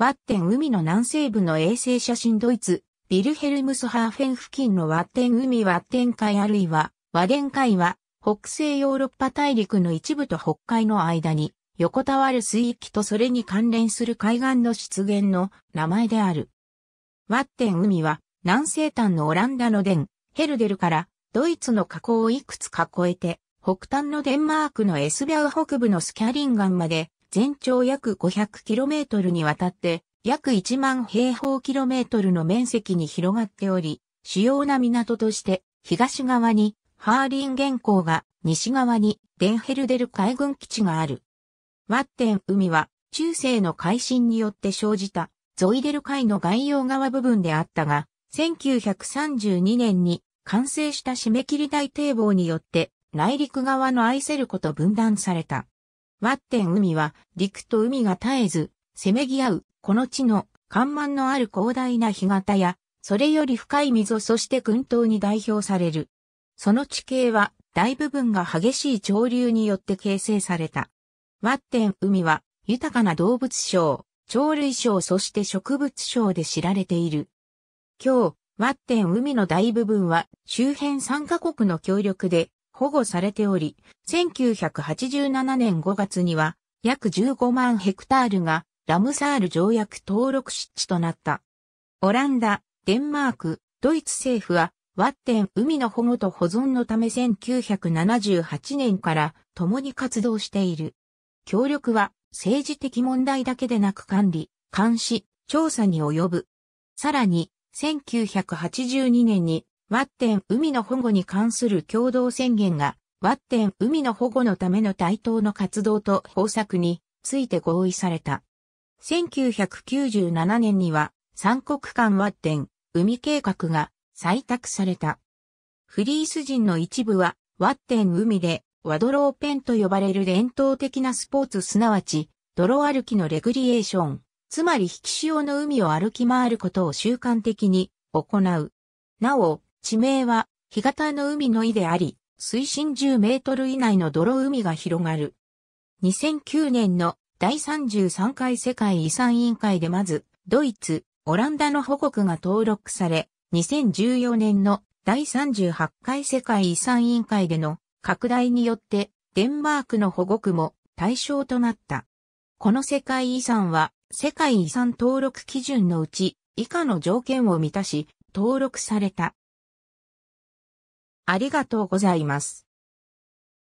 ワッテン海の南西部の衛星写真ドイツ、ビルヘルムスハーフェン付近のワッテン海ワッテン海あるいは、ワデン海は、北西ヨーロッパ大陸の一部と北海の間に、横たわる水域とそれに関連する海岸の出現の名前である。ワッテン海は、南西端のオランダのデン、ヘルデルから、ドイツの河口をいくつか越えて、北端のデンマークのエスビャウ北部のスキャリンガンまで全長約 500km にわたって、約1万平方キロメートルの面積に広がっており、主要な港として東側にハーリン原港が西側にデンヘルデル海軍基地がある。ワッテン海は中世の海進によって生じたゾイデル海の外洋側部分であったが、1932年に完成した締め切り大堤防によって内陸側のアイセルと分断された。ワッテン海は陸と海が絶えず、せめぎ合う、この地の、干満のある広大な干潟や、それより深い溝そして群島に代表される。その地形は、大部分が激しい潮流によって形成された。ワッテン海は、豊かな動物省、鳥類省そして植物省で知られている。今日、ワッテン海の大部分は、周辺3カ国の協力で、保護されており、1987年5月には約15万ヘクタールがラムサール条約登録湿地となった。オランダ、デンマーク、ドイツ政府はワッテン海の保護と保存のため1978年から共に活動している。協力は政治的問題だけでなく管理、監視、調査に及ぶ。さらに、1982年にワッテン海の保護に関する共同宣言が、ワッテン海の保護のための対等の活動と方策について合意された。1997年には、三国間ワッテン海計画が採択された。フリース人の一部は、ワッテン海で、ワドローペンと呼ばれる伝統的なスポーツすなわち、泥歩きのレクリエーション、つまり引き潮の海を歩き回ることを習慣的に行う。なお、地名は、干潟の海の意であり、水深10メートル以内の泥海が広がる。2009年の第33回世界遺産委員会でまず、ドイツ、オランダの保国が登録され、2014年の第38回世界遺産委員会での拡大によってデンマークの保護区も対象となった。この世界遺産は世界遺産登録基準のうち以下の条件を満たし登録された。ありがとうございます。